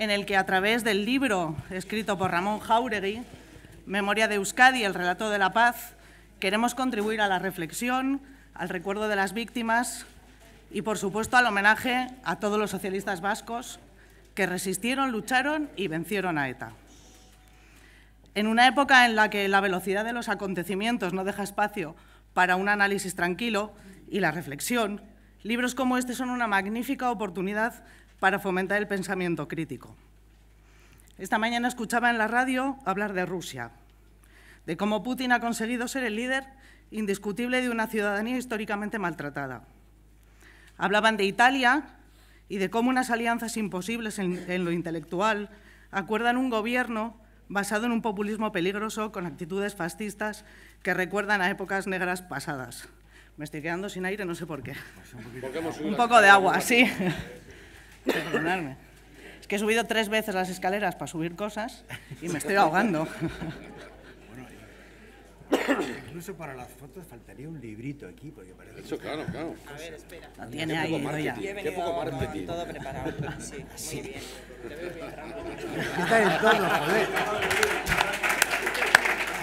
en el que a través del libro escrito por Ramón Jauregui, Memoria de Euskadi, el relato de la paz, queremos contribuir a la reflexión, al recuerdo de las víctimas y, por supuesto, al homenaje a todos los socialistas vascos que resistieron, lucharon y vencieron a ETA. En una época en la que la velocidad de los acontecimientos no deja espacio para un análisis tranquilo y la reflexión, libros como este son una magnífica oportunidad para fomentar el pensamiento crítico. Esta mañana escuchaba en la radio hablar de Rusia, de cómo Putin ha conseguido ser el líder indiscutible de una ciudadanía históricamente maltratada. Hablaban de Italia y de cómo unas alianzas imposibles en, lo intelectual acuerdan un gobierno basado en un populismo peligroso con actitudes fascistas que recuerdan a épocas negras pasadas. Me estoy quedando sin aire, no sé por qué. un poco de agua, sí. Perdonadme. Es que he subido tres veces las escaleras para subir cosas y me estoy ahogando. Bueno, incluso para las fotos faltaría un librito aquí, porque parece Eso, claro, claro. A ver, espera. Lo tiene ahí, Qué poco marketing. Todo preparado. Sí, sí. muy bien. Te veo bien ¿Qué tal el tono, joder?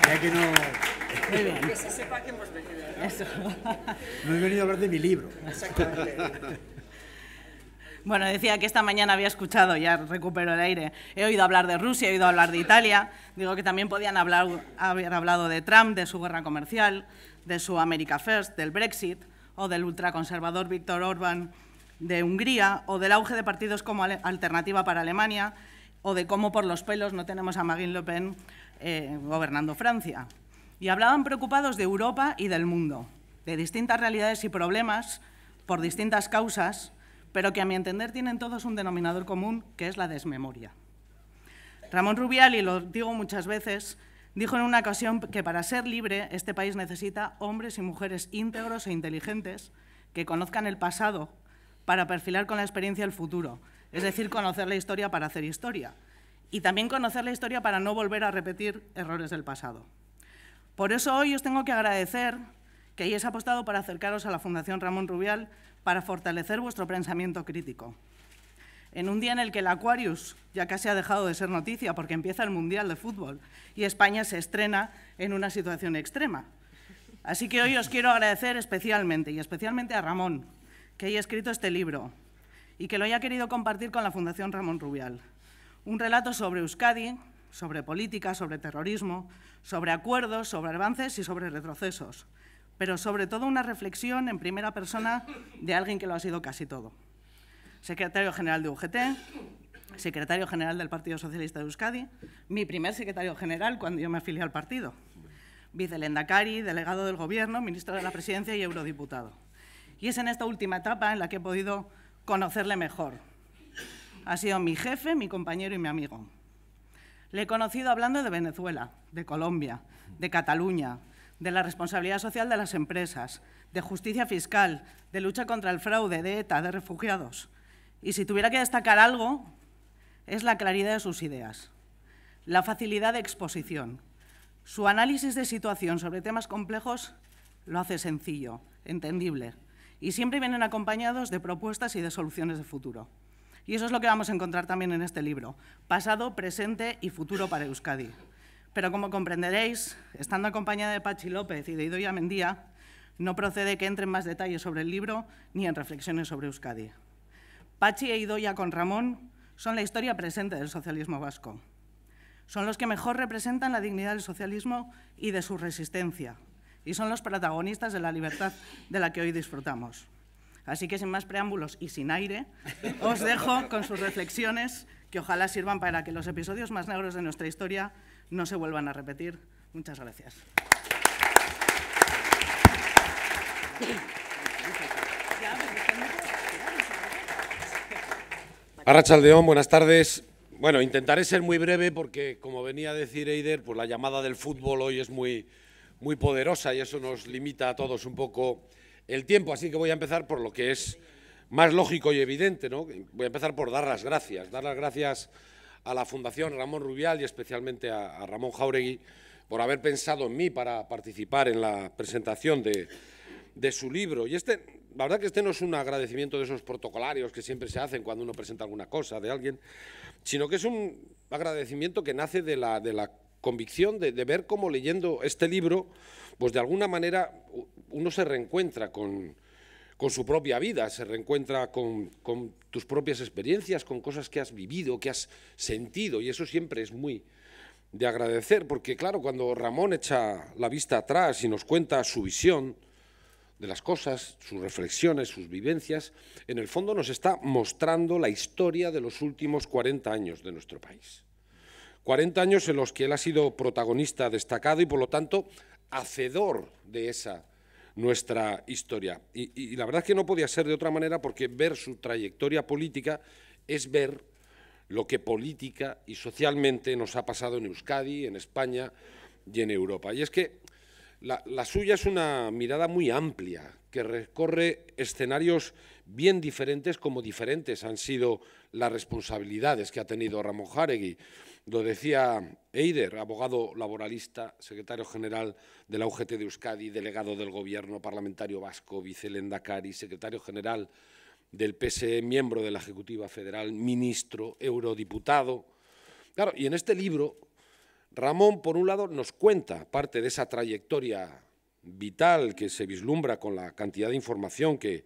Ya que no... Que se sepa que hemos venido. ¿no? Eso. No he venido a hablar de mi libro. Exactamente. Bueno, decía que esta mañana había escuchado, ya recupero el aire, he oído hablar de Rusia, he oído hablar de Italia, digo que también podían hablar, haber hablado de Trump, de su guerra comercial, de su America First, del Brexit o del ultraconservador Víctor Orbán de Hungría o del auge de partidos como alternativa para Alemania o de cómo por los pelos no tenemos a Marine Le Pen eh, gobernando Francia. Y hablaban preocupados de Europa y del mundo, de distintas realidades y problemas por distintas causas pero que a mi entender tienen todos un denominador común, que es la desmemoria. Ramón Rubial, y lo digo muchas veces, dijo en una ocasión que para ser libre este país necesita hombres y mujeres íntegros e inteligentes que conozcan el pasado para perfilar con la experiencia el futuro, es decir, conocer la historia para hacer historia y también conocer la historia para no volver a repetir errores del pasado. Por eso hoy os tengo que agradecer que hayáis apostado para acercaros a la Fundación Ramón Rubial para fortalecer vuestro pensamiento crítico. En un día en el que el Aquarius ya casi ha dejado de ser noticia porque empieza el Mundial de Fútbol y España se estrena en una situación extrema. Así que hoy os quiero agradecer especialmente, y especialmente a Ramón, que haya escrito este libro y que lo haya querido compartir con la Fundación Ramón Rubial. Un relato sobre Euskadi, sobre política, sobre terrorismo, sobre acuerdos, sobre avances y sobre retrocesos pero sobre todo una reflexión en primera persona de alguien que lo ha sido casi todo. Secretario General de UGT, secretario general del Partido Socialista de Euskadi, mi primer secretario general cuando yo me afilié al partido, vicelendacari, delegado del Gobierno, ministro de la Presidencia y eurodiputado. Y es en esta última etapa en la que he podido conocerle mejor. Ha sido mi jefe, mi compañero y mi amigo. Le he conocido hablando de Venezuela, de Colombia, de Cataluña, de la responsabilidad social de las empresas, de justicia fiscal, de lucha contra el fraude, de ETA, de refugiados. Y si tuviera que destacar algo, es la claridad de sus ideas, la facilidad de exposición. Su análisis de situación sobre temas complejos lo hace sencillo, entendible, y siempre vienen acompañados de propuestas y de soluciones de futuro. Y eso es lo que vamos a encontrar también en este libro, pasado, presente y futuro para Euskadi. Pero como comprenderéis, estando acompañada de Pachi López y de Idoia Mendía, no procede que entren en más detalles sobre el libro ni en reflexiones sobre Euskadi. Pachi e Idoia con Ramón son la historia presente del socialismo vasco. Son los que mejor representan la dignidad del socialismo y de su resistencia, y son los protagonistas de la libertad de la que hoy disfrutamos. Así que sin más preámbulos y sin aire, os dejo con sus reflexiones que ojalá sirvan para que los episodios más negros de nuestra historia no se vuelvan a repetir. Muchas gracias. Arrachaldeón, buenas tardes. Bueno, intentaré ser muy breve porque, como venía a decir Eider, pues la llamada del fútbol hoy es muy, muy poderosa y eso nos limita a todos un poco el tiempo. Así que voy a empezar por lo que es más lógico y evidente, ¿no? Voy a empezar por dar las gracias. Dar las gracias a la Fundación Ramón Rubial y especialmente a, Ramón Jauregui por haber pensado en mí para participar en la presentación de, su libro. Y este, la verdad que este no es un agradecimiento de esos protocolarios que siempre se hacen cuando uno presenta alguna cosa de alguien, sino que es un agradecimiento que nace de la, de la convicción de, de, ver cómo leyendo este libro, pues de alguna manera uno se reencuentra con, con su propia vida, se reencuentra con, tus propias experiencias, con cosas que has vivido, que has sentido, y eso siempre es muy de agradecer, porque claro, cuando Ramón echa la vista atrás y nos cuenta su visión de las cosas, sus reflexiones, sus vivencias, en el fondo nos está mostrando la historia de los últimos 40 años de nuestro país. 40 años en los que él ha sido protagonista destacado y por lo tanto hacedor de esa nuestra historia. Y, la verdad es que no podía ser de otra manera porque ver su trayectoria política es ver lo que política y socialmente nos ha pasado en Euskadi, en España y en Europa. Y es que la, suya es una mirada muy amplia, que recorre escenarios bien diferentes como diferentes han sido las responsabilidades que ha tenido Ramón Jaregui, lo decía Eider, abogado laboralista, secretario general de la UGT de Euskadi, delegado del Gobierno parlamentario vasco, vicelendacari, secretario general del PSE, miembro de la Ejecutiva Federal, ministro, eurodiputado. Claro, y en este libro, Ramón, por un lado, nos cuenta parte de esa trayectoria vital que se vislumbra con la cantidad de información que,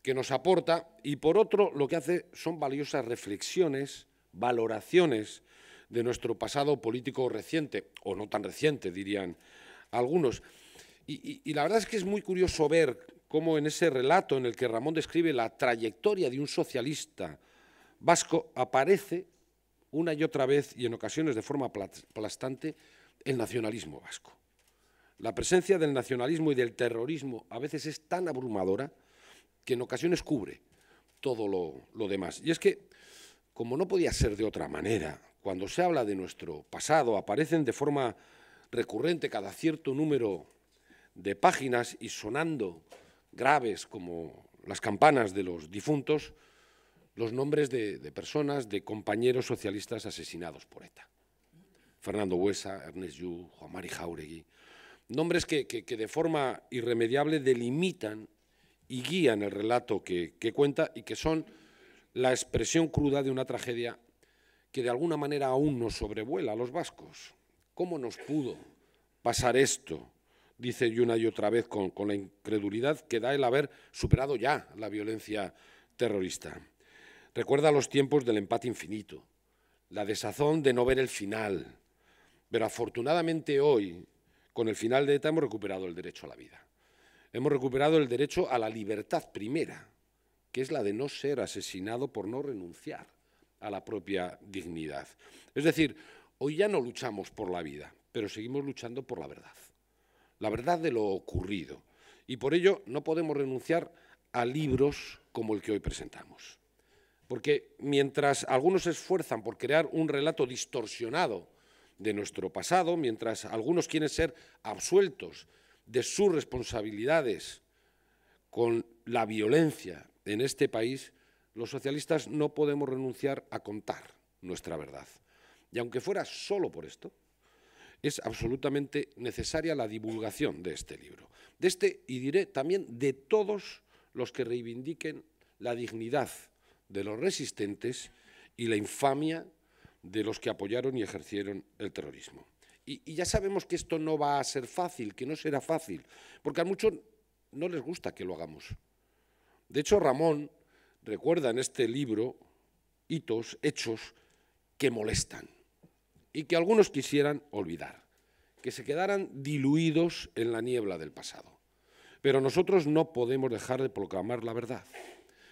que nos aporta, y por otro, lo que hace son valiosas reflexiones, valoraciones, de nuestro pasado político reciente, o no tan reciente, dirían algunos. Y, la verdad es que es muy curioso ver cómo en ese relato en el que Ramón describe la trayectoria de un socialista vasco aparece una y otra vez, y en ocasiones de forma aplastante, el nacionalismo vasco. La presencia del nacionalismo y del terrorismo a veces es tan abrumadora que en ocasiones cubre todo lo demás. Y es que, como no podía ser de otra manera, cuando se habla de nuestro pasado, aparecen de forma recurrente cada cierto número de páginas y sonando graves como las campanas de los difuntos, los nombres de, personas, de compañeros socialistas asesinados por ETA. Fernando Huesa, Ernest Yu, Juan Mari Jauregui. Nombres que, de forma irremediable delimitan y guían el relato que, que cuenta y que son la expresión cruda de una tragedia que de alguna manera aún nos sobrevuela a los vascos. ¿Cómo nos pudo pasar esto? Dice y una y otra vez con, con la incredulidad que da el haber superado ya la violencia terrorista. Recuerda los tiempos del empate infinito, la desazón de no ver el final. Pero afortunadamente hoy, con el final de ETA, hemos recuperado el derecho a la vida. Hemos recuperado el derecho a la libertad primera, que es la de no ser asesinado por no renunciar a la propia dignidad. Es decir, hoy ya no luchamos por la vida, pero seguimos luchando por la verdad, la verdad de lo ocurrido. Y por ello no podemos renunciar a libros como el que hoy presentamos. Porque mientras algunos se esfuerzan por crear un relato distorsionado de nuestro pasado, mientras algunos quieren ser absueltos de sus responsabilidades con la violencia en este país, los socialistas no podemos renunciar a contar nuestra verdad. Y aunque fuera solo por esto, es absolutamente necesaria la divulgación de este libro, de este y diré también de todos los que reivindiquen la dignidad de los resistentes y la infamia de los que apoyaron y ejercieron el terrorismo. Y, y ya sabemos que esto no va a ser fácil, que no será fácil, porque a muchos no les gusta que lo hagamos. De hecho, Ramón, recuerda en este libro hitos, hechos que molestan y que algunos quisieran olvidar, que se quedaran diluidos en la niebla del pasado. Pero nosotros no podemos dejar de proclamar la verdad,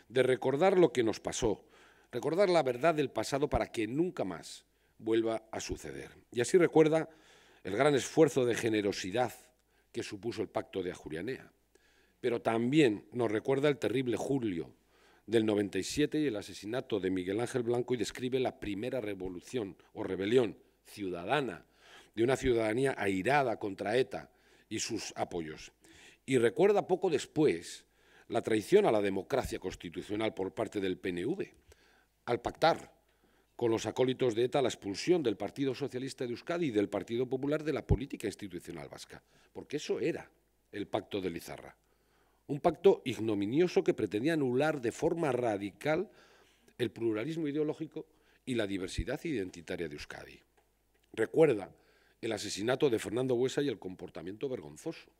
de recordar lo que nos pasó, recordar la verdad del pasado para que nunca más vuelva a suceder. Y así recuerda el gran esfuerzo de generosidad que supuso el pacto de Ajurianea, pero también nos recuerda el terrible Julio del 97 y el asesinato de Miguel Ángel Blanco y describe la primera revolución o rebelión ciudadana de una ciudadanía airada contra ETA y sus apoyos. Y recuerda poco después la traición a la democracia constitucional por parte del PNV, al pactar con los acólitos de ETA la expulsión del Partido Socialista de Euskadi y del Partido Popular de la política institucional vasca, porque eso era el pacto de Lizarra. Un pacto ignominioso que pretendía anular de forma radical el pluralismo ideológico y la diversidad identitaria de Euskadi. Recuerda el asesinato de Fernando Huesa y el comportamiento vergonzoso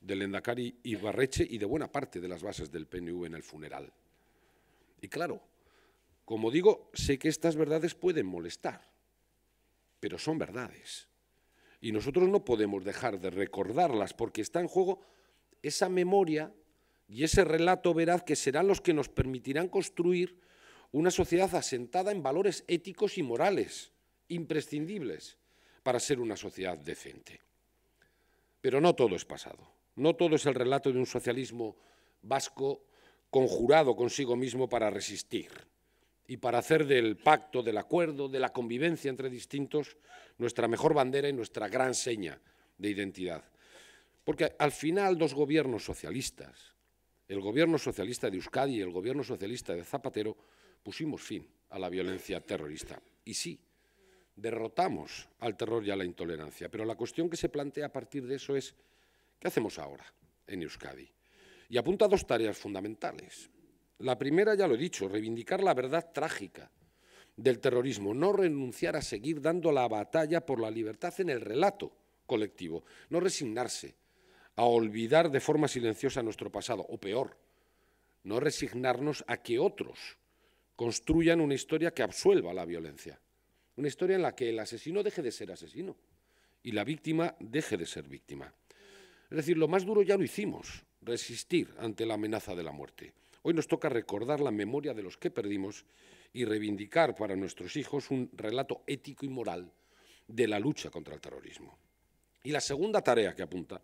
del Endacari Ibarreche y de buena parte de las bases del PNV en el funeral. Y claro, como digo, sé que estas verdades pueden molestar, pero son verdades. Y nosotros no podemos dejar de recordarlas porque está en juego esa memoria y ese relato veraz que serán los que nos permitirán construir una sociedad asentada en valores éticos y morales imprescindibles para ser una sociedad decente. Pero no todo es pasado, no todo es el relato de un socialismo vasco conjurado consigo mismo para resistir y para hacer del pacto, del acuerdo, de la convivencia entre distintos nuestra mejor bandera y nuestra gran seña de identidad. Porque al final dos gobiernos socialistas, el gobierno socialista de Euskadi y el gobierno socialista de Zapatero pusimos fin a la violencia terrorista. Y sí, derrotamos al terror y a la intolerancia, pero la cuestión que se plantea a partir de eso es, ¿qué hacemos ahora en Euskadi? Y apunta a dos tareas fundamentales. La primera, ya lo he dicho, reivindicar la verdad trágica del terrorismo, no renunciar a seguir dando la batalla por la libertad en el relato colectivo, no resignarse a olvidar de forma silenciosa nuestro pasado, o peor, no resignarnos a que otros construyan una historia que absuelva la violencia, una historia en la que el asesino deje de ser asesino y la víctima deje de ser víctima. Es decir, lo más duro ya lo hicimos, resistir ante la amenaza de la muerte. Hoy nos toca recordar la memoria de los que perdimos y reivindicar para nuestros hijos un relato ético y moral de la lucha contra el terrorismo. Y la segunda tarea que apunta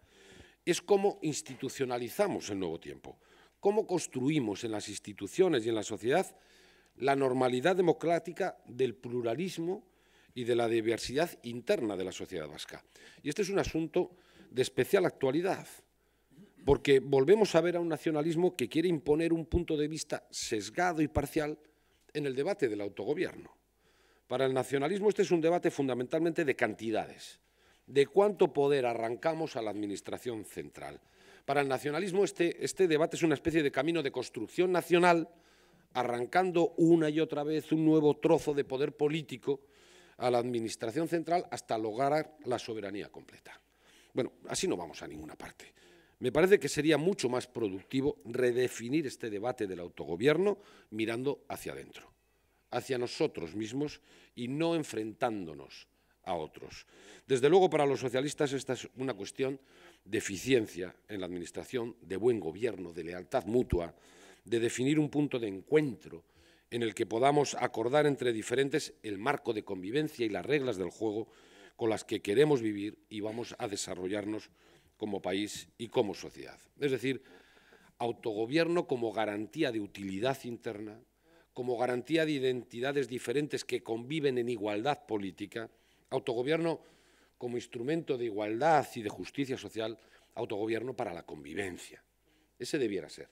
es cómo institucionalizamos el nuevo tiempo, cómo construimos en las instituciones y en la sociedad la normalidad democrática del pluralismo y de la diversidad interna de la sociedad vasca. Y este es un asunto de especial actualidad, porque volvemos a ver a un nacionalismo que quiere imponer un punto de vista sesgado y parcial en el debate del autogobierno. Para el nacionalismo este es un debate fundamentalmente de cantidades de cuánto poder arrancamos a la Administración central. Para el nacionalismo este, este debate es una especie de camino de construcción nacional, arrancando una y otra vez un nuevo trozo de poder político a la Administración central hasta lograr la soberanía completa. Bueno, así no vamos a ninguna parte. Me parece que sería mucho más productivo redefinir este debate del autogobierno mirando hacia adentro, hacia nosotros mismos y no enfrentándonos otros. Desde luego, para los socialistas esta es una cuestión de eficiencia en la Administración, de buen gobierno, de lealtad mutua, de definir un punto de encuentro en el que podamos acordar entre diferentes el marco de convivencia y las reglas del juego con las que queremos vivir y vamos a desarrollarnos como país y como sociedad. Es decir, autogobierno como garantía de utilidad interna, como garantía de identidades diferentes que conviven en igualdad política Autogobierno como instrumento de igualdad y de justicia social, autogobierno para la convivencia. Ese debiera ser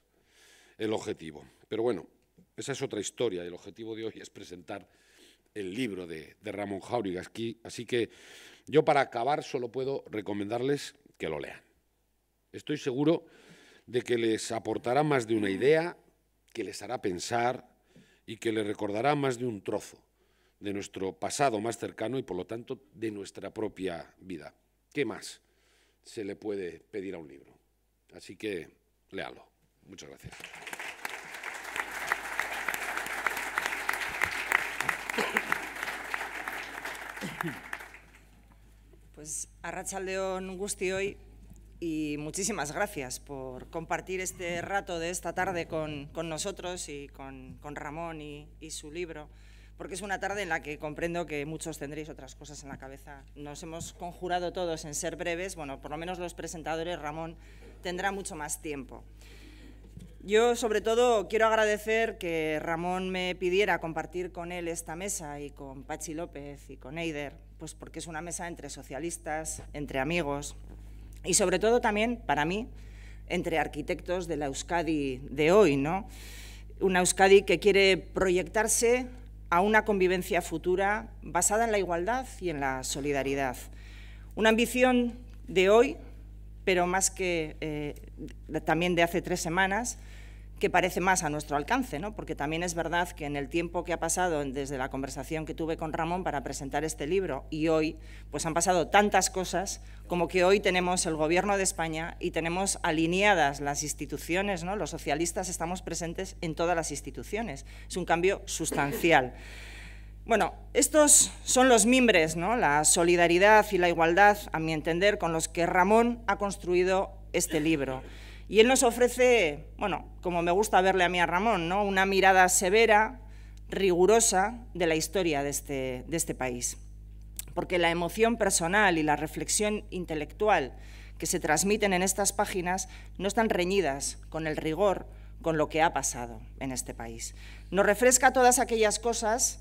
el objetivo. Pero bueno, esa es otra historia. El objetivo de hoy es presentar el libro de, Ramón Ramón aquí. Así que yo para acabar solo puedo recomendarles que lo lean. Estoy seguro de que les aportará más de una idea, que les hará pensar y que les recordará más de un trozo de nuestro pasado más cercano y por lo tanto de nuestra propia vida. ¿Qué más se le puede pedir a un libro? Así que léalo. Muchas gracias. Pues Gusti hoy y muchísimas gracias por compartir este rato de esta tarde con, con nosotros y con, con Ramón y, y su libro porque es una tarde en la que comprendo que muchos tendréis otras cosas en la cabeza. Nos hemos conjurado todos en ser breves, bueno, por lo menos los presentadores, Ramón tendrá mucho más tiempo. Yo, sobre todo, quiero agradecer que Ramón me pidiera compartir con él esta mesa y con Pachi López y con Eider, pues porque es una mesa entre socialistas, entre amigos y, sobre todo, también, para mí, entre arquitectos de la Euskadi de hoy, ¿no? Una Euskadi que quiere proyectarse a una convivencia futura basada en la igualdad y en la solidaridad. Una ambición de hoy, pero más que eh, también de hace tres semanas, que parece más a nuestro alcance, ¿no? porque también es verdad que en el tiempo que ha pasado desde la conversación que tuve con Ramón para presentar este libro y hoy, pues han pasado tantas cosas como que hoy tenemos el Gobierno de España y tenemos alineadas las instituciones, ¿no? los socialistas estamos presentes en todas las instituciones, es un cambio sustancial. Bueno, estos son los mimbres, ¿no? la solidaridad y la igualdad, a mi entender, con los que Ramón ha construido este libro. Y él nos ofrece, bueno, como me gusta verle a mí a Ramón, ¿no? una mirada severa, rigurosa de la historia de este, de este país. Porque la emoción personal y la reflexión intelectual que se transmiten en estas páginas no están reñidas con el rigor con lo que ha pasado en este país. Nos refresca todas aquellas cosas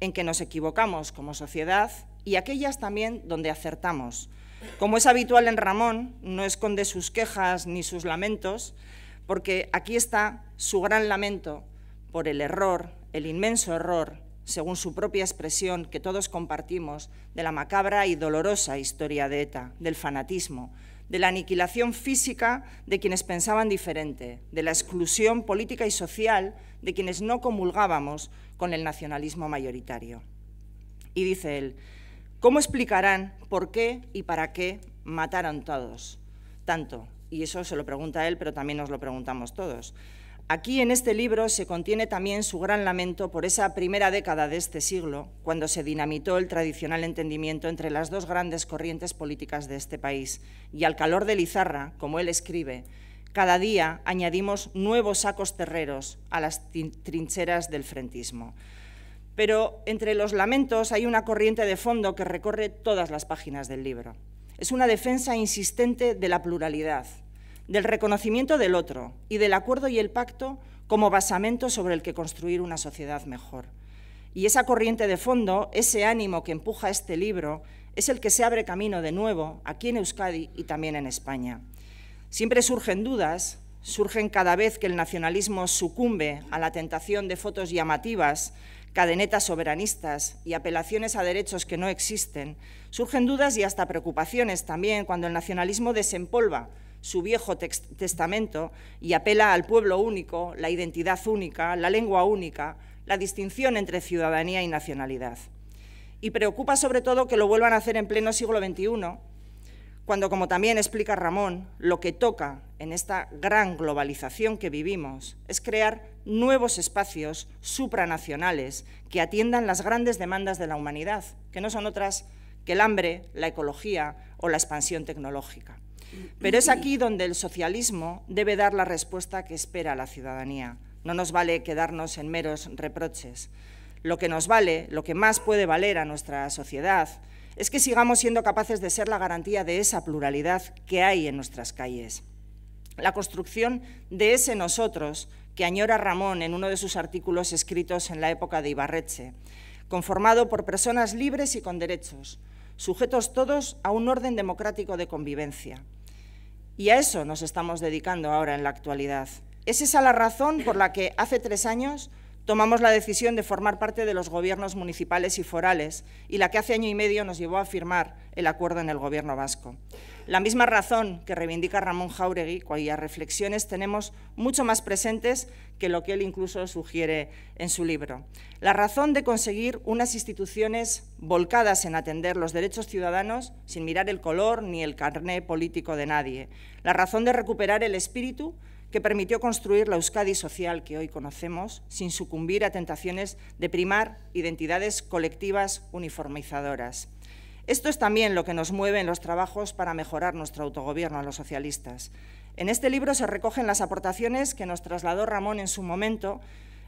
en que nos equivocamos como sociedad y aquellas también donde acertamos como es habitual en Ramón, no esconde sus quejas ni sus lamentos, porque aquí está su gran lamento por el error, el inmenso error, según su propia expresión que todos compartimos, de la macabra y dolorosa historia de ETA, del fanatismo, de la aniquilación física de quienes pensaban diferente, de la exclusión política y social de quienes no comulgábamos con el nacionalismo mayoritario. Y dice él, ¿Cómo explicarán por qué y para qué mataron todos? Tanto, y eso se lo pregunta él, pero también nos lo preguntamos todos. Aquí en este libro se contiene también su gran lamento por esa primera década de este siglo, cuando se dinamitó el tradicional entendimiento entre las dos grandes corrientes políticas de este país, y al calor de Lizarra, como él escribe, cada día añadimos nuevos sacos terreros a las trincheras del frentismo pero entre los lamentos hay una corriente de fondo que recorre todas las páginas del libro. Es una defensa insistente de la pluralidad, del reconocimiento del otro y del acuerdo y el pacto como basamento sobre el que construir una sociedad mejor. Y esa corriente de fondo, ese ánimo que empuja este libro, es el que se abre camino de nuevo aquí en Euskadi y también en España. Siempre surgen dudas, surgen cada vez que el nacionalismo sucumbe a la tentación de fotos llamativas cadenetas soberanistas y apelaciones a derechos que no existen, surgen dudas y hasta preocupaciones también cuando el nacionalismo desempolva su viejo testamento y apela al pueblo único, la identidad única, la lengua única, la distinción entre ciudadanía y nacionalidad. Y preocupa sobre todo que lo vuelvan a hacer en pleno siglo XXI, cuando, como también explica Ramón, lo que toca en esta gran globalización que vivimos es crear nuevos espacios supranacionales que atiendan las grandes demandas de la humanidad, que no son otras que el hambre, la ecología o la expansión tecnológica. Pero es aquí donde el socialismo debe dar la respuesta que espera la ciudadanía. No nos vale quedarnos en meros reproches. Lo que nos vale, lo que más puede valer a nuestra sociedad, es que sigamos siendo capaces de ser la garantía de esa pluralidad que hay en nuestras calles. La construcción de ese nosotros que añora Ramón en uno de sus artículos escritos en la época de Ibarreche, conformado por personas libres y con derechos, sujetos todos a un orden democrático de convivencia. Y a eso nos estamos dedicando ahora en la actualidad. Es esa la razón por la que hace tres años tomamos la decisión de formar parte de los gobiernos municipales y forales y la que hace año y medio nos llevó a firmar el acuerdo en el gobierno vasco. La misma razón que reivindica Ramón Jauregui, cuyas reflexiones tenemos mucho más presentes que lo que él incluso sugiere en su libro. La razón de conseguir unas instituciones volcadas en atender los derechos ciudadanos sin mirar el color ni el carné político de nadie. La razón de recuperar el espíritu que permitió construir la Euskadi social que hoy conocemos sin sucumbir a tentaciones de primar identidades colectivas uniformizadoras. Esto es también lo que nos mueve en los trabajos para mejorar nuestro autogobierno a los socialistas. En este libro se recogen las aportaciones que nos trasladó Ramón en su momento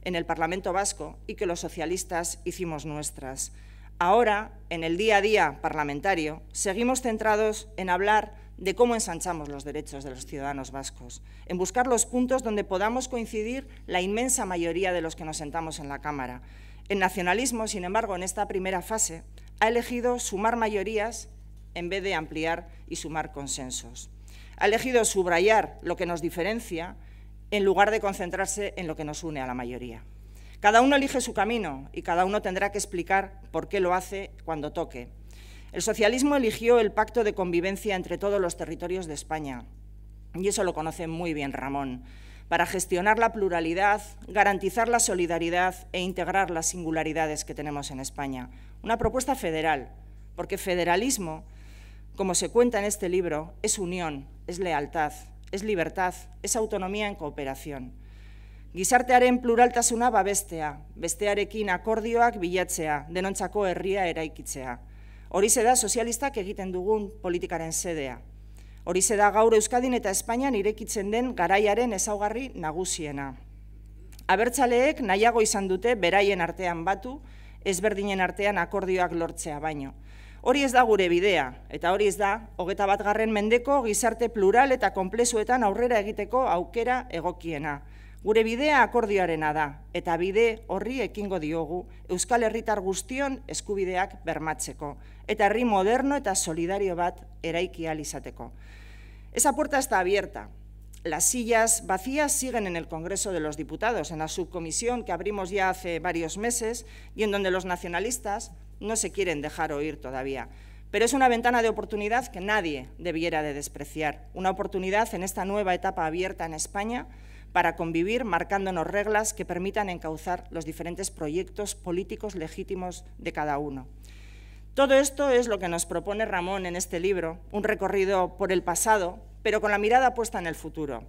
en el Parlamento Vasco y que los socialistas hicimos nuestras. Ahora, en el día a día parlamentario, seguimos centrados en hablar de cómo ensanchamos los derechos de los ciudadanos vascos, en buscar los puntos donde podamos coincidir la inmensa mayoría de los que nos sentamos en la Cámara. El nacionalismo, sin embargo, en esta primera fase, ha elegido sumar mayorías en vez de ampliar y sumar consensos. Ha elegido subrayar lo que nos diferencia en lugar de concentrarse en lo que nos une a la mayoría. Cada uno elige su camino y cada uno tendrá que explicar por qué lo hace cuando toque el socialismo eligió el pacto de convivencia entre todos los territorios de España, y eso lo conoce muy bien Ramón, para gestionar la pluralidad, garantizar la solidaridad e integrar las singularidades que tenemos en España. Una propuesta federal, porque federalismo, como se cuenta en este libro, es unión, es lealtad, es libertad, es autonomía en cooperación. Gizartearen pluraltasuna babestea, bestearekin akordioak bilatzea, denontzako herria eraikitzea. Horize da sozialistak egiten dugun politikaren zedea. Horize da gaur Euskadin eta Espainian irekitzen den garaiaren ezaugarri nagusiena. Abertzaleek nahiago izan dute beraien artean batu, ezberdinen artean akordioak lortzea baino. Hori ez da gure bidea, eta hori ez da, hogeta bat garren mendeko gizarte plural eta komplezuetan aurrera egiteko aukera egokiena. Gure bidea akordioarena da, eta bide horri ekingo diogu, Euskal Herritar guztion eskubideak bermatzeko. eta herri moderno eta solidario bat eraiki alisateco. Esa puerta está abierta. Las sillas vacías siguen en el Congreso de los Diputados, en la subcomisión que abrimos ya hace varios meses y en donde los nacionalistas no se quieren dejar oír todavía. Pero es una ventana de oportunidad que nadie debiera de despreciar, una oportunidad en esta nueva etapa abierta en España para convivir marcándonos reglas que permitan encauzar los diferentes proyectos políticos legítimos de cada uno. Todo esto es lo que nos propone Ramón en este libro, un recorrido por el pasado, pero con la mirada puesta en el futuro.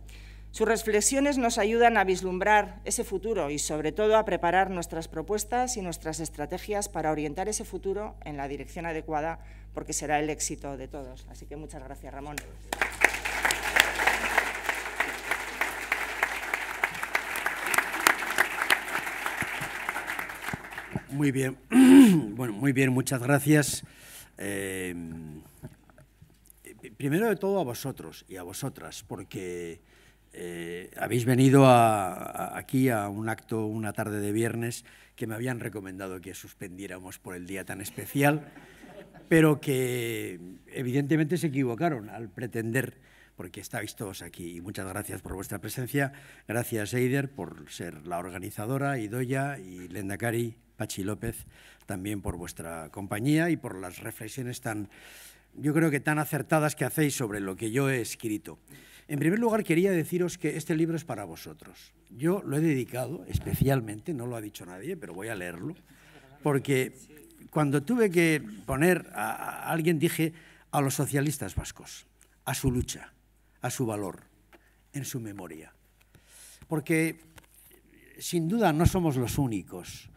Sus reflexiones nos ayudan a vislumbrar ese futuro y sobre todo a preparar nuestras propuestas y nuestras estrategias para orientar ese futuro en la dirección adecuada, porque será el éxito de todos. Así que muchas gracias, Ramón. Muy bien, bueno, muy bien, muchas gracias. Eh, primero de todo a vosotros y a vosotras, porque eh, habéis venido aquí a un acto una tarde de viernes que me habían recomendado que suspendiéramos por el día tan especial, pero que evidentemente se equivocaron al pretender porque estáis todos aquí. Y muchas gracias por vuestra presencia. Gracias, Eider, por ser la organizadora, Idoya y Lenda Cari, Pachi López, también por vuestra compañía y por las reflexiones tan, yo creo que tan acertadas que hacéis sobre lo que yo he escrito. En primer lugar, quería deciros que este libro es para vosotros. Yo lo he dedicado especialmente, no lo ha dicho nadie, pero voy a leerlo, porque cuando tuve que poner a alguien dije a los socialistas vascos, a su lucha, a su valor en su memoria. Porque sin duda no somos los únicos,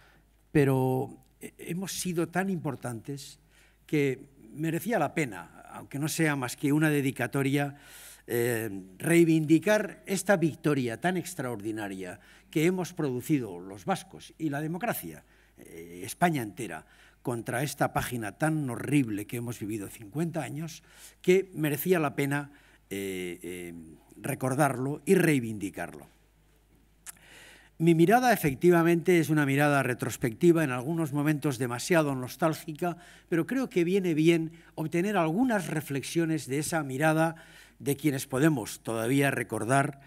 pero hemos sido tan importantes que merecía la pena, aunque no sea más que una dedicatoria, eh, reivindicar esta victoria tan extraordinaria que hemos producido los vascos y la democracia, eh, España entera, contra esta página tan horrible que hemos vivido 50 años, que merecía la pena eh, em, recordarlo y reivindicarlo. Mi mirada efectivamente es una mirada retrospectiva, en algunos momentos demasiado nostálgica, pero creo que viene bien obtener algunas reflexiones de esa mirada de quienes podemos todavía recordar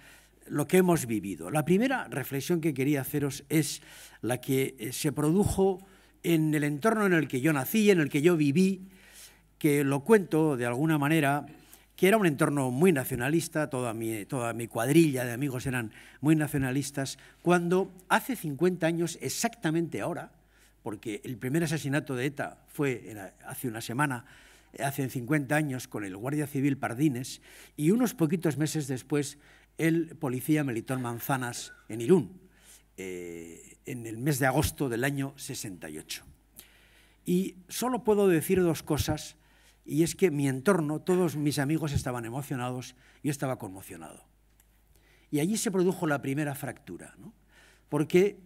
lo que hemos vivido. La primera reflexión que quería haceros es la que eh, se produjo en el entorno en el que yo nací, en el que yo viví, que lo cuento de alguna manera que era un entorno muy nacionalista, toda mi, cuadrilla de amigos eran muy nacionalistas, cuando hace 50 años, exactamente ahora, porque el primer asesinato de ETA fue hace una semana, eh, hace 50 años, con el guardia civil Pardines, y unos poquitos meses después el policía Melitón Manzanas en Irún, eh, en el mes de agosto del año 68. Y solo puedo decir dos cosas y es que mi entorno, todos mis amigos estaban emocionados, yo estaba conmocionado. Y allí se produjo la primera fractura, porque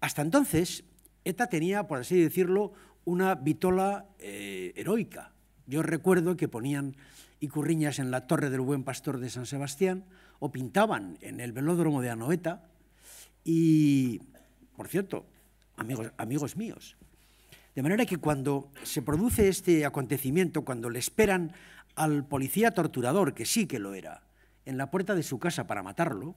hasta entonces ETA tenía, por así decirlo, una vitola eh, heroica. Yo recuerdo que ponían icurriñas en la Torre del Buen Pastor de San Sebastián o pintaban en el velódromo de Anoeta y, por cierto, amigos, amigos míos, de manera que cuando se produce este acontecimiento, cuando le esperan al policía torturador, que sí que lo era, en la puerta de su casa para matarlo,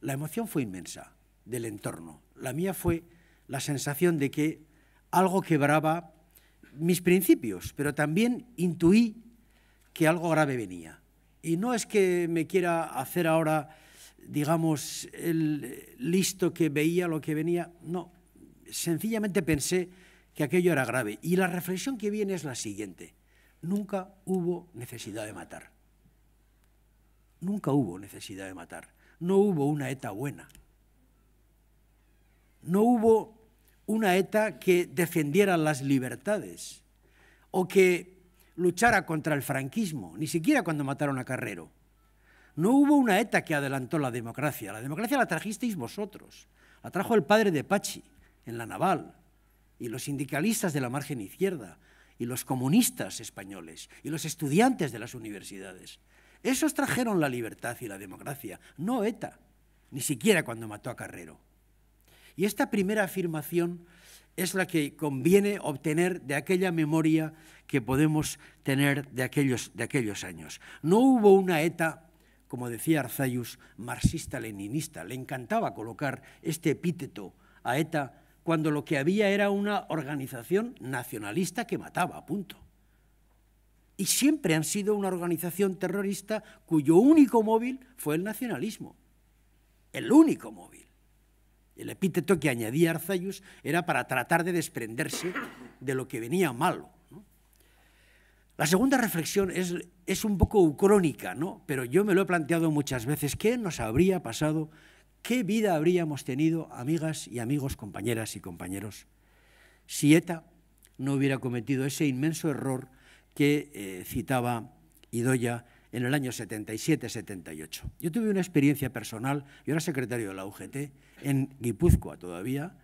la emoción fue inmensa del entorno. La mía fue la sensación de que algo quebraba mis principios, pero también intuí que algo grave venía. Y no es que me quiera hacer ahora, digamos, el listo que veía lo que venía, no sencillamente pensé que aquello era grave. Y la reflexión que viene es la siguiente. Nunca hubo necesidad de matar. Nunca hubo necesidad de matar. No hubo una ETA buena. No hubo una ETA que defendiera las libertades o que luchara contra el franquismo, ni siquiera cuando mataron a Carrero. No hubo una ETA que adelantó la democracia. La democracia la trajisteis vosotros. La trajo el padre de Pachi en la naval, y los sindicalistas de la margen izquierda, y los comunistas españoles, y los estudiantes de las universidades. Esos trajeron la libertad y la democracia, no ETA, ni siquiera cuando mató a Carrero. Y esta primera afirmación es la que conviene obtener de aquella memoria que podemos tener de aquellos, de aquellos años. No hubo una ETA, como decía Arzayus, marxista-leninista. Le encantaba colocar este epíteto a ETA cuando lo que había era una organización nacionalista que mataba, punto. Y siempre han sido una organización terrorista cuyo único móvil fue el nacionalismo. El único móvil. El epíteto que añadía Arzayus era para tratar de desprenderse de lo que venía malo. La segunda reflexión es, es un poco ucrónica, ¿no? pero yo me lo he planteado muchas veces. ¿Qué nos habría pasado ¿Qué vida habríamos tenido, amigas y amigos, compañeras y compañeros, si ETA no hubiera cometido ese inmenso error que eh, citaba Idoya en el año 77-78? Yo tuve una experiencia personal, yo era secretario de la UGT en Guipúzcoa todavía,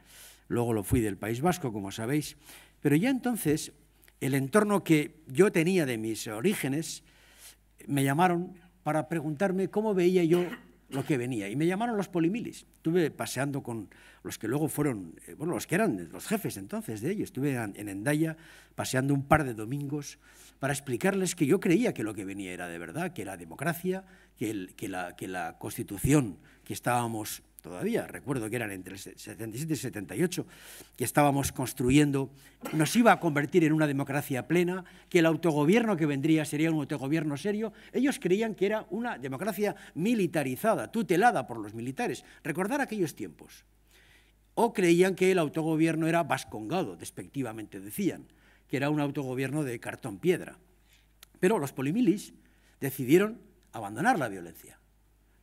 luego lo fui del País Vasco, como sabéis, pero ya entonces el entorno que yo tenía de mis orígenes me llamaron para preguntarme cómo veía yo lo que venía. Y me llamaron los polimilis. Estuve paseando con los que luego fueron, eh, bueno, los que eran los jefes entonces de ellos. Estuve en Endaya paseando un par de domingos para explicarles que yo creía que lo que venía era de verdad, que era democracia, que, la, que la constitución que estábamos todavía, recuerdo que eran entre el 77 y 78, que estábamos construyendo, nos iba a convertir en una democracia plena, que el autogobierno que vendría sería un autogobierno serio. Ellos creían que era una democracia militarizada, tutelada por los militares. Recordar aquellos tiempos. O creían que el autogobierno era vascongado, despectivamente decían, que era un autogobierno de cartón-piedra. Pero los polimilis decidieron abandonar la violencia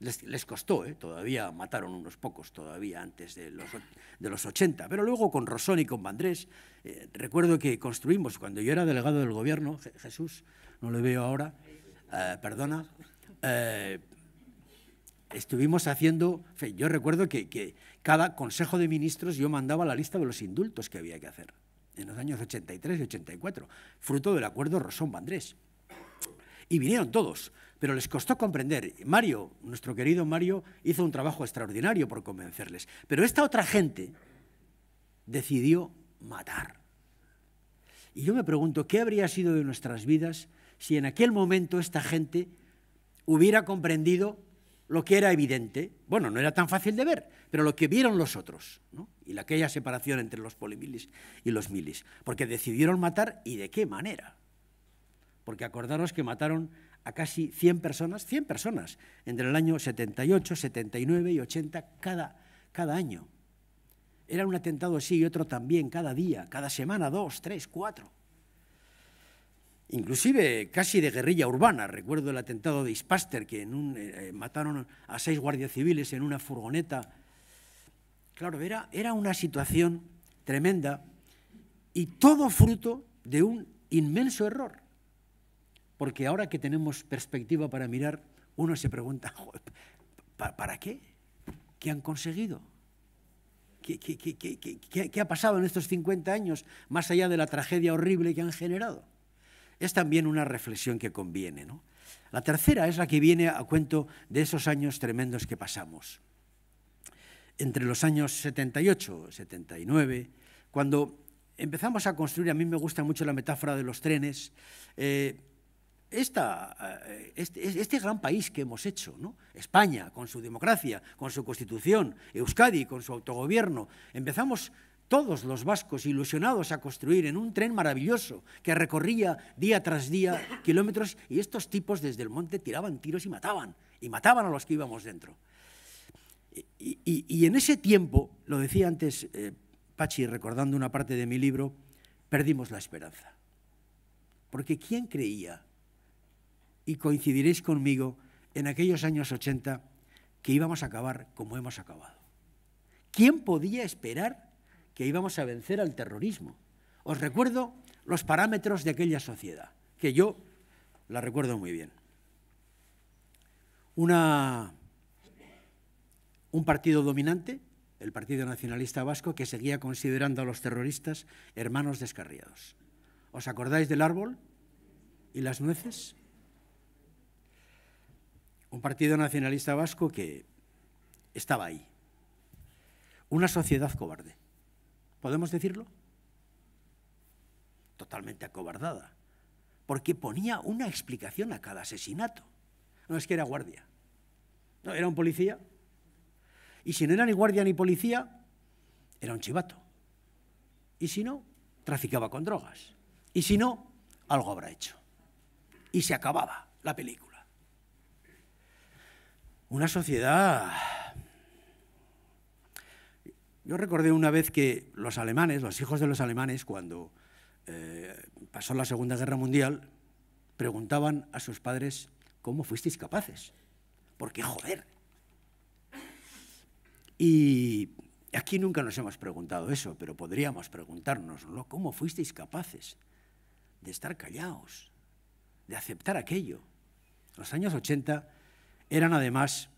les, costó, ¿eh? todavía mataron unos pocos todavía antes de los, 80, pero luego con Rosón y con Vandrés, eh, recuerdo que construimos, cuando yo era delegado del gobierno, Jesús, no le veo ahora, eh, perdona, estuvimos haciendo, yo recuerdo que, cada consejo de ministros yo mandaba la lista de los indultos que había que hacer en los años 83 y 84, fruto del acuerdo Rosón-Vandrés. Y vinieron todos, pero les costó comprender. Mario, nuestro querido Mario, hizo un trabajo extraordinario por convencerles, pero esta otra gente decidió matar. Y yo me pregunto, ¿qué habría sido de nuestras vidas si en aquel momento esta gente hubiera comprendido lo que era evidente? Bueno, no era tan fácil de ver, pero lo que vieron los otros, ¿no? y aquella separación entre los polimilis y los milis, porque decidieron matar y de qué manera. Porque acordaros que mataron a casi 100 personas, 100 personas, entre el año 78, 79 y 80 cada, cada año. Era un atentado así y otro también cada día, cada semana, dos, tres, cuatro. Inclusive casi de guerrilla urbana. Recuerdo el atentado de Ispaster, que en eh, eh, mataron a seis guardias civiles en una furgoneta. Claro, era una situación tremenda y todo fruto de un inmenso error. Porque ahora que tenemos perspectiva para mirar, uno se pregunta, ¿para qué? ¿Qué han conseguido? ¿Qué, ha pasado en estos 50 años, más allá de la tragedia horrible que han generado? Es también una reflexión que conviene. La tercera es la que viene a cuento de esos años tremendos que pasamos. Entre los años 78, 79, cuando empezamos a construir, a mí me gusta mucho la metáfora de los trenes, eh, eh, este, este, gran país que hemos hecho, España con su democracia, con su constitución, Euskadi con su autogobierno, empezamos todos los vascos ilusionados a construir en un tren maravilloso que recorría día tras día kilómetros y estos tipos desde el monte tiraban tiros y mataban, y mataban a los que íbamos dentro. Y, en ese tiempo, lo decía antes eh, Pachi recordando una parte de mi libro, perdimos la esperanza. Porque ¿quién creía y coincidiréis conmigo en aquellos años 80 que íbamos a acabar como hemos acabado. ¿Quién podía esperar que íbamos a vencer al terrorismo? Os recuerdo los parámetros de aquella sociedad, que yo la recuerdo muy bien. un partido dominante, el Partido Nacionalista Vasco, que seguía considerando a los terroristas hermanos descarriados. ¿Os acordáis del árbol y las nueces? un partido nacionalista vasco que estaba ahí. Una sociedad cobarde. ¿Podemos decirlo? Totalmente acobardada. Porque ponía una explicación a cada asesinato. No es que era guardia. No, era un policía. Y si no era ni guardia ni policía, era un chivato. Y si no, traficaba con drogas. Y si no, algo habrá hecho. Y se acababa la película. Una sociedad... Yo recordé una vez que los alemanes, los hijos de los alemanes, cuando eh, pasó la Segunda Guerra Mundial, preguntaban a sus padres, ¿cómo fuisteis capaces? Porque, joder? Y aquí nunca nos hemos preguntado eso, pero podríamos preguntarnos no ¿cómo fuisteis capaces de estar callados, de aceptar aquello? Los años 80 eran además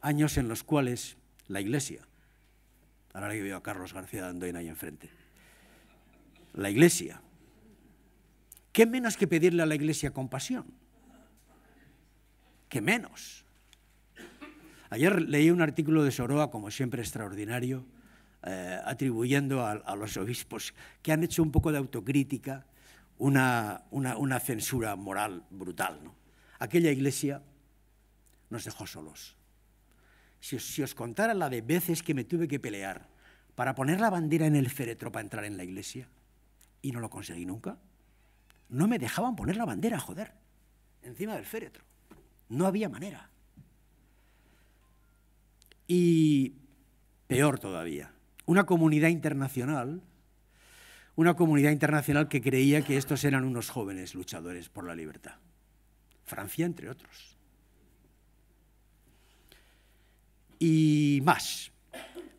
años en los cuales la Iglesia, ahora que veo a Carlos García Dandoina ahí enfrente, la Iglesia, ¿qué menos que pedirle a la Iglesia compasión? ¿Qué menos? Ayer leí un artículo de Soroa, como siempre extraordinario, eh, atribuyendo a, los obispos que han hecho un poco de autocrítica una, una censura moral brutal. ¿no? Aquella iglesia nos dejó solos. Si os, contara la de veces que me tuve que pelear para poner la bandera en el féretro para entrar en la iglesia, y no lo conseguí nunca, no me dejaban poner la bandera, joder, encima del féretro. No había manera. Y peor todavía, una comunidad internacional, una comunidad internacional que creía que estos eran unos jóvenes luchadores por la libertad. Francia, entre otros. Y más,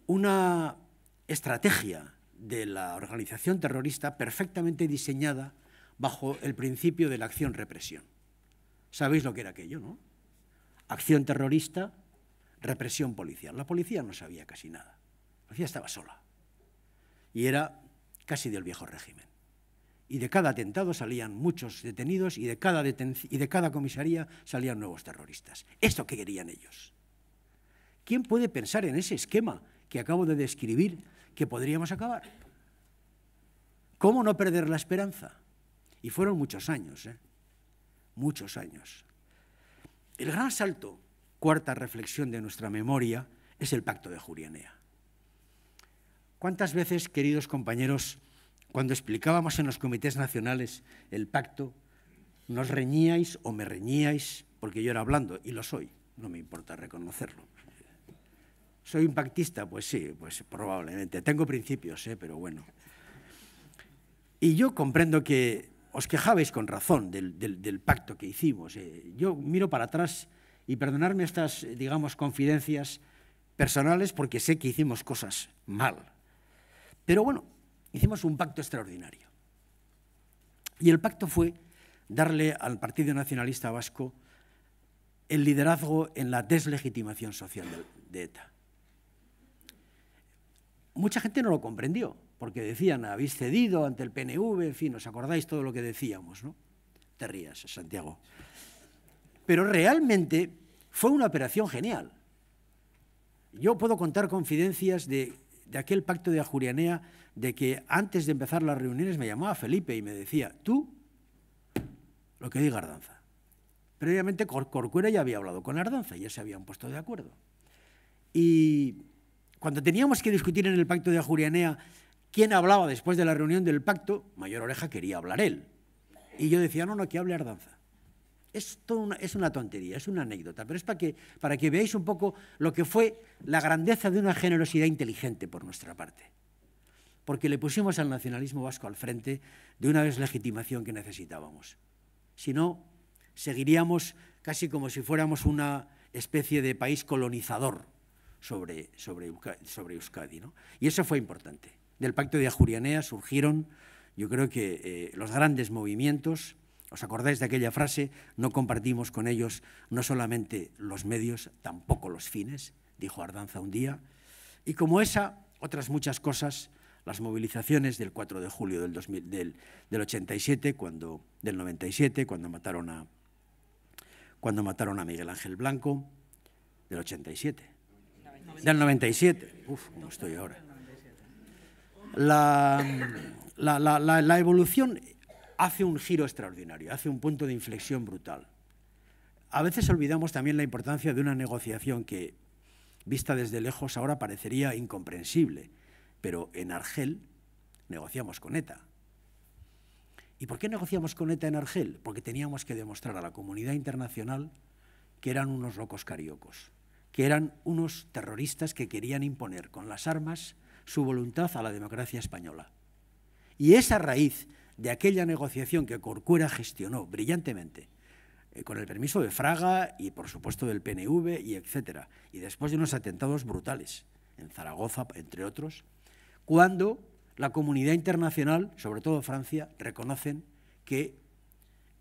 una estrategia de la organización terrorista perfectamente diseñada bajo el principio de la acción-represión. ¿Sabéis lo que era aquello, no? Acción terrorista, represión policial. La policía no sabía casi nada. La policía estaba sola. Y era casi del viejo régimen. Y de cada atentado salían muchos detenidos y de cada, comisaría salían nuevos terroristas. Esto que querían ellos. ¿Quién puede pensar en ese esquema que acabo de describir que podríamos acabar? ¿Cómo no perder la esperanza? Y fueron muchos años, ¿eh? muchos años. El gran salto, cuarta reflexión de nuestra memoria, es el pacto de Jurianea. ¿Cuántas veces, queridos compañeros, cuando explicábamos en los comités nacionales el pacto, nos reñíais o me reñíais porque yo era hablando y lo soy? No me importa reconocerlo. ¿Soy impactista? Pues sí, pues probablemente. Tengo principios, ¿eh? pero bueno. Y yo comprendo que os quejabais con razón del, pacto que hicimos. ¿eh? Yo miro para atrás y perdonarme estas, digamos, confidencias personales porque sé que hicimos cosas mal. Pero bueno, hicimos un pacto extraordinario. Y el pacto fue darle al Partido Nacionalista Vasco el liderazgo en la deslegitimación social de ETA mucha gente no lo comprendió, porque decían, habéis cedido ante el PNV, en fin, os acordáis todo lo que decíamos, ¿no? Te rías, Santiago. Pero realmente fue una operación genial. Yo puedo contar confidencias de, de aquel pacto de Ajurianea, de que antes de empezar las reuniones me llamaba Felipe y me decía, tú, lo que diga Ardanza. Previamente Corcuera ya había hablado con Ardanza, ya se habían puesto de acuerdo. Y cuando teníamos que discutir en el pacto de Ajurianea quién hablaba después de la reunión del pacto, Mayor Oreja quería hablar él. Y yo decía, no, no, que hable Ardanza. Es, una, una tontería, es una anécdota, pero es para que, para que veáis un poco lo que fue la grandeza de una generosidad inteligente por nuestra parte. Porque le pusimos al nacionalismo vasco al frente de una deslegitimación que necesitábamos. Si no, seguiríamos casi como si fuéramos una especie de país colonizador, sobre, sobre, sobre Euskadi. ¿no? Y eso fue importante. Del pacto de Ajurianea surgieron, yo creo que eh, los grandes movimientos, ¿os acordáis de aquella frase? No compartimos con ellos no solamente los medios, tampoco los fines, dijo Ardanza un día. Y como esa, otras muchas cosas, las movilizaciones del 4 de julio del, 2000, del, 87, cuando, del 97, cuando mataron, a, cuando mataron a Miguel Ángel Blanco, del 87 del 97. Uf, ¿cómo estoy ahora? La, la, evolución hace un giro extraordinario, hace un punto de inflexión brutal. A veces olvidamos también la importancia de una negociación que, vista desde lejos, ahora parecería incomprensible, pero en Argel negociamos con ETA. ¿Y por qué negociamos con ETA en Argel? Porque teníamos que demostrar a la comunidad internacional que eran unos locos cariocos que eran unos terroristas que querían imponer con las armas su voluntad a la democracia española. Y esa raíz de aquella negociación que Corcuera gestionó brillantemente, eh, con el permiso de Fraga y, por supuesto, del PNV y etcétera, y después de unos atentados brutales en Zaragoza, entre otros, cuando la comunidad internacional, sobre todo Francia, reconocen que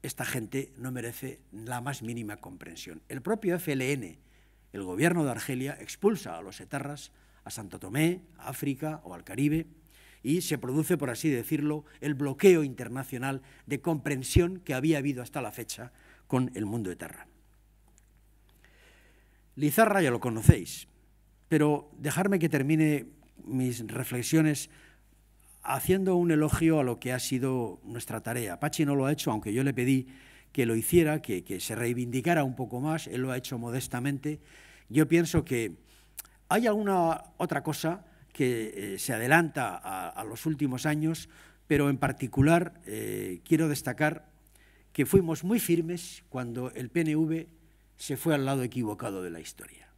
esta gente no merece la más mínima comprensión. El propio FLN, el gobierno de Argelia expulsa a los etarras a Santo Tomé, África o al Caribe y se produce, por así decirlo, el bloqueo internacional de comprensión que había habido hasta la fecha con el mundo etarra. Lizarra ya lo conocéis, pero dejarme que termine mis reflexiones haciendo un elogio a lo que ha sido nuestra tarea. Pachi no lo ha hecho, aunque yo le pedí que lo hiciera, que, que, se reivindicara un poco más, él lo ha hecho modestamente, yo pienso que hay alguna otra cosa que eh, se adelanta a, los últimos años, pero en particular eh, quiero destacar que fuimos muy firmes cuando el PNV se fue al lado equivocado de la historia,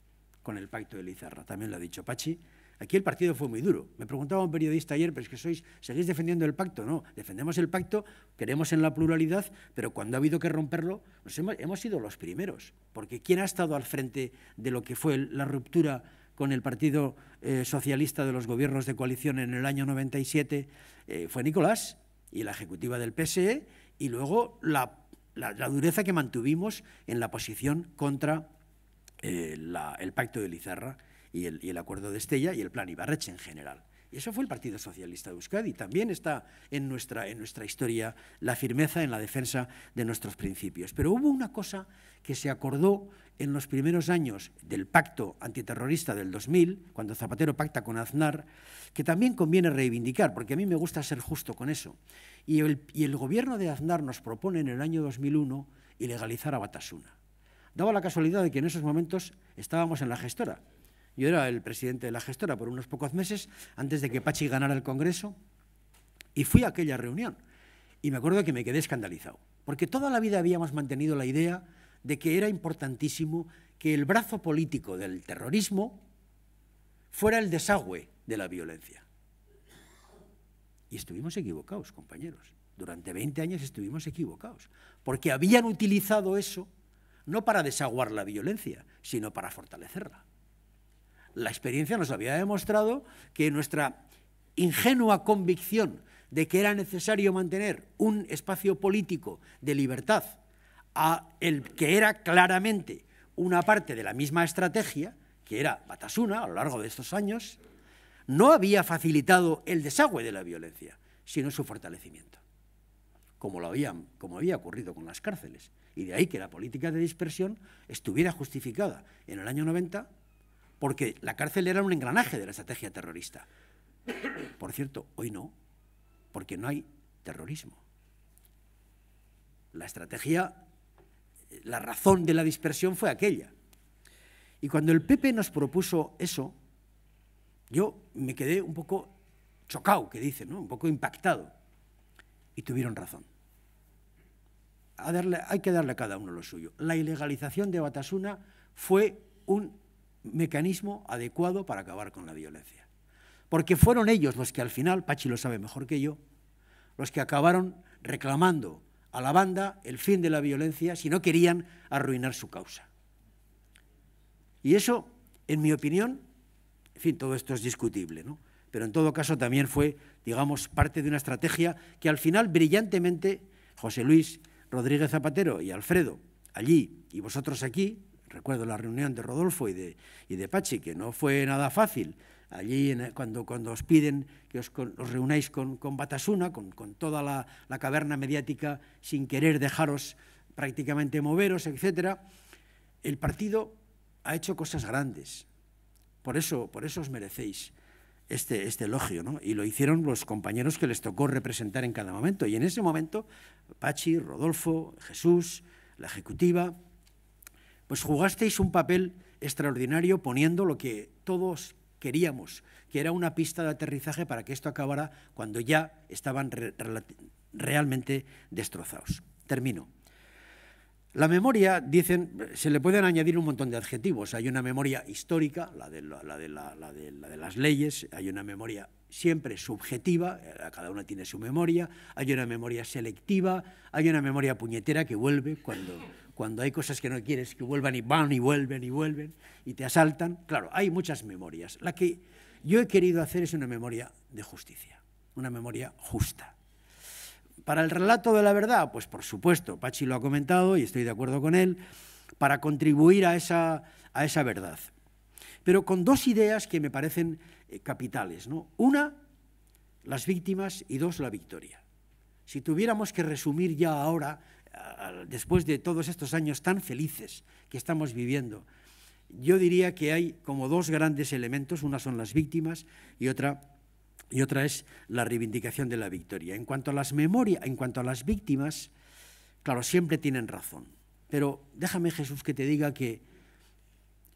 con el pacto de Lizarra, también lo ha dicho Pachi, Aquí el partido fue muy duro. Me preguntaba un periodista ayer, pero es que sois, seguís defendiendo el pacto. No, defendemos el pacto, queremos en la pluralidad, pero cuando ha habido que romperlo, hemos, sido los primeros. Porque ¿quién ha estado al frente de lo que fue la ruptura con el Partido eh, Socialista de los gobiernos de coalición en el año 97? Eh, fue Nicolás y la ejecutiva del PSE y luego la, dureza que mantuvimos en la posición contra eh, el pacto de Lizarra y el, acuerdo de Estella y el plan Ibarreche en general. Y eso fue el Partido Socialista de Euskadi. También está en nuestra, en nuestra historia la firmeza en la defensa de nuestros principios. Pero hubo una cosa que se acordó en los primeros años del pacto antiterrorista del 2000, cuando Zapatero pacta con Aznar, que también conviene reivindicar, porque a mí me gusta ser justo con eso. Y el, y el gobierno de Aznar nos propone en el año 2001 ilegalizar a Batasuna. Daba la casualidad de que en esos momentos estábamos en la gestora, yo era el presidente de la gestora por unos pocos meses antes de que Pachi ganara el Congreso y fui a aquella reunión. Y me acuerdo que me quedé escandalizado, porque toda la vida habíamos mantenido la idea de que era importantísimo que el brazo político del terrorismo fuera el desagüe de la violencia. Y estuvimos equivocados, compañeros. Durante 20 años estuvimos equivocados, porque habían utilizado eso no para desaguar la violencia, sino para fortalecerla la experiencia nos había demostrado que nuestra ingenua convicción de que era necesario mantener un espacio político de libertad a el que era claramente una parte de la misma estrategia, que era Batasuna a lo largo de estos años, no había facilitado el desagüe de la violencia, sino su fortalecimiento, como, lo había, como había ocurrido con las cárceles. Y de ahí que la política de dispersión estuviera justificada en el año 90 porque la cárcel era un engranaje de la estrategia terrorista. Por cierto, hoy no, porque no hay terrorismo. La estrategia, la razón de la dispersión fue aquella. Y cuando el PP nos propuso eso, yo me quedé un poco chocado, que dicen, ¿no? un poco impactado. Y tuvieron razón. hay que darle a cada uno lo suyo. La ilegalización de Batasuna fue un mecanismo adecuado para acabar con la violencia. Porque fueron ellos los que al final, Pachi lo sabe mejor que yo, los que acabaron reclamando a la banda el fin de la violencia si no querían arruinar su causa. Y eso, en mi opinión, en fin, todo esto es discutible, ¿no? pero en todo caso también fue, digamos, parte de una estrategia que al final brillantemente José Luis Rodríguez Zapatero y Alfredo allí y vosotros aquí Recuerdo la reunión de Rodolfo y de, Pachi, que no fue nada fácil. Allí, eh, cuando, cuando os piden que os, reunáis con, Batasuna, con, toda la, caverna mediática, sin querer dejaros prácticamente moveros, etc., el partido ha hecho cosas grandes. Por eso, por eso os merecéis este, este elogio, Y lo hicieron los compañeros que les tocó representar en cada momento. Y en ese momento, Pachi, Rodolfo, Jesús, la ejecutiva, pues jugasteis un papel extraordinario poniendo lo que todos queríamos, que era una pista de aterrizaje para que esto acabara cuando ya estaban realmente destrozados. Termino. La memoria, dicen, se le pueden añadir un montón de adjetivos. Hay una memoria histórica, la de, la de, las leyes, hay una memoria siempre subjetiva, eh, cada una tiene su memoria, hay una memoria selectiva, hay una memoria puñetera que vuelve cuando, cuando hay cosas que no quieres que vuelvan y van y vuelven y vuelven y te asaltan. Claro, hay muchas memorias. La que yo he querido hacer es una memoria de justicia, una memoria justa. Para el relato de la verdad, pues por supuesto, Pachi lo ha comentado y estoy de acuerdo con él, para contribuir a esa, verdad. Pero con dos ideas que me parecen eh, capitales. Una, las víctimas y dos, la victoria. Si tuviéramos que resumir ya ahora después de todos estos años tan felices que estamos viviendo, yo diría que hay como dos grandes elementos, una son las víctimas y otra, y otra es la reivindicación de la victoria. En cuanto a las en cuanto a las víctimas, claro, siempre tienen razón. Pero déjame, Jesús, que te diga que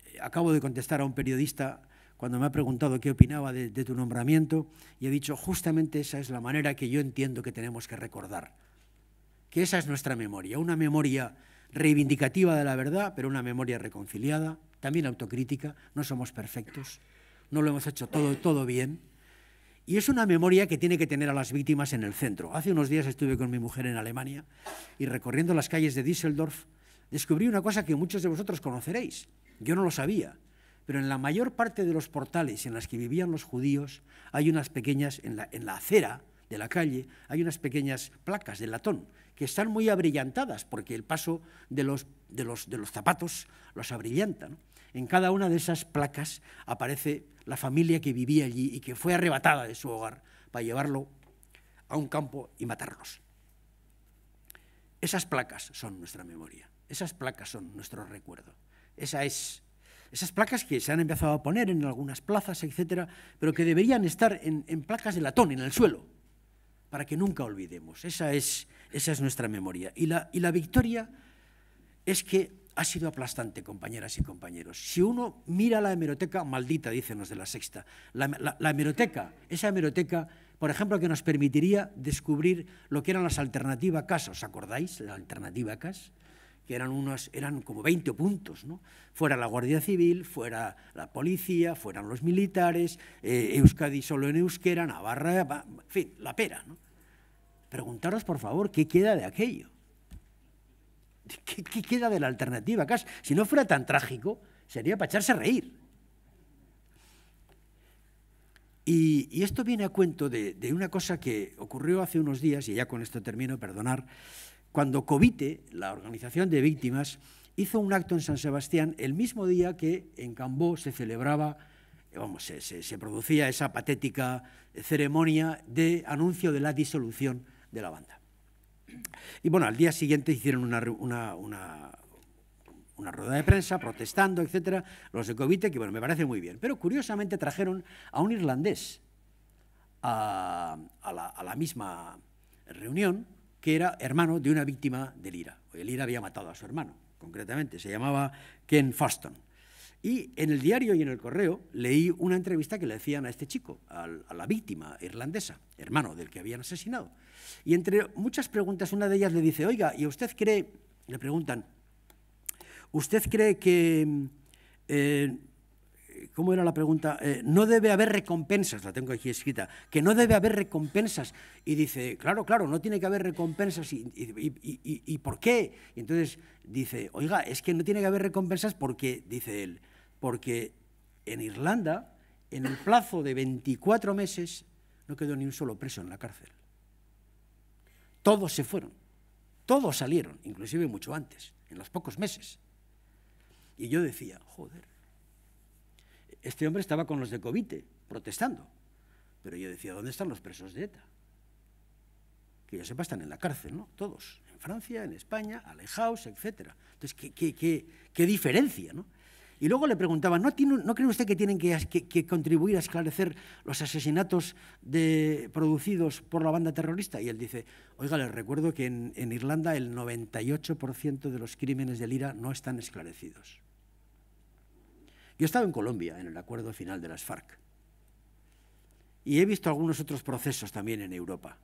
eh, acabo de contestar a un periodista cuando me ha preguntado qué opinaba de tu nombramiento y he dicho, justamente esa es la manera que yo entiendo que tenemos que recordar que esa es nuestra memoria, una memoria reivindicativa de la verdad, pero una memoria reconciliada, también autocrítica, no somos perfectos, no lo hemos hecho todo, todo bien, y es una memoria que tiene que tener a las víctimas en el centro. Hace unos días estuve con mi mujer en Alemania y recorriendo las calles de Düsseldorf descubrí una cosa que muchos de vosotros conoceréis. Yo no lo sabía, pero en la mayor parte de los portales en las que vivían los judíos hay unas pequeñas, en la acera de la calle, hay unas pequeñas placas de latón que están muy abrillantadas, porque el paso de los, de los, de los zapatos los abrillanta. En cada una de esas placas aparece la familia que vivía allí y que fue arrebatada de su hogar para llevarlo a un campo y matarlos. Esas placas son nuestra memoria, esas placas son nuestro recuerdo. Esa es esas placas que se han empezado a poner en algunas plazas, etcétera, pero que deberían estar en, en, placas de latón, en el suelo, para que nunca olvidemos. Esa es esa es nuestra memoria. Y la, y la victoria es que ha sido aplastante, compañeras y compañeros. Si uno mira la hemeroteca, maldita, dicen los de la sexta, la, hemeroteca, esa hemeroteca, por ejemplo, que nos permitiría descubrir lo que eran las alternativas CAS, ¿os acordáis? La alternativa CAS, que eran, unos, eran como 20 puntos, ¿no? Fuera la Guardia Civil, fuera la policía, fueran los militares, eh, Euskadi solo en euskera, Navarra, en fin, la pera, ¿no? Preguntaros, por favor, ¿qué queda de aquello? ¿Qué, queda de la alternativa? si no fuera tan trágico, sería para echarse a reír. Y, esto viene a cuento de, una cosa que ocurrió hace unos días, y ya con esto termino, perdonar, cuando Covite, la organización de víctimas, hizo un acto en San Sebastián el mismo día que en Cambó se celebraba, eh, vamos, se, se producía esa patética ceremonia de anuncio de la disolución de la banda. Y bueno, al día siguiente hicieron una, una, una, rueda de prensa protestando, etcétera, los de Covite, que bueno, me parece muy bien. Pero curiosamente trajeron a un irlandés a, la, misma reunión, que era hermano de una víctima del IRA. El IRA había matado a su hermano, concretamente. Se llamaba Ken Faston. Y en el diario y en el correo leí una entrevista que le decían a este chico, a, la víctima irlandesa, hermano del que habían asesinado. Y entre muchas preguntas, una de ellas le dice, oiga, ¿y usted cree, le preguntan, ¿usted cree que, eh, ¿cómo era la pregunta? Eh, no debe haber recompensas, la tengo aquí escrita, que no debe haber recompensas. Y dice, claro, claro, no tiene que haber recompensas. ¿Y, y por qué? Y entonces dice, oiga, es que no tiene que haber recompensas porque, dice él, porque en Irlanda, en el plazo de 24 meses, no quedó ni un solo preso en la cárcel. Todos se fueron, todos salieron, inclusive mucho antes, en los pocos meses. Y yo decía, joder, este hombre estaba con los de Covite protestando, pero yo decía, ¿dónde están los presos de ETA? Que yo sepa, están en la cárcel, ¿no? Todos, en Francia, en España, alejados, etc. Entonces, ¿qué, qué, qué, qué diferencia, no? Y luego le preguntaba, ¿no, tiene, cree usted que tienen que, contribuir a esclarecer los asesinatos producidos por la banda terrorista? Y él dice, oiga, les recuerdo que en, en Irlanda el 98% de los crímenes del IRA no están esclarecidos. Yo he estado en Colombia en el acuerdo final de las FARC y he visto algunos otros procesos también en Europa.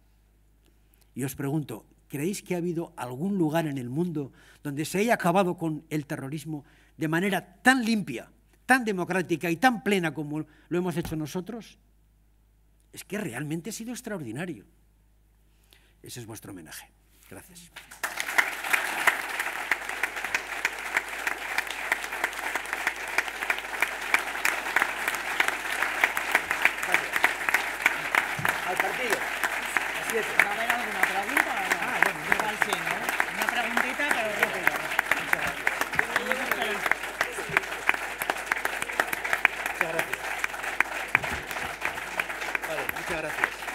Y os pregunto, ¿creéis que ha habido algún lugar en el mundo donde se haya acabado con el terrorismo de manera tan limpia, tan democrática y tan plena como lo hemos hecho nosotros, es que realmente ha sido extraordinario. Ese es vuestro homenaje. Gracias.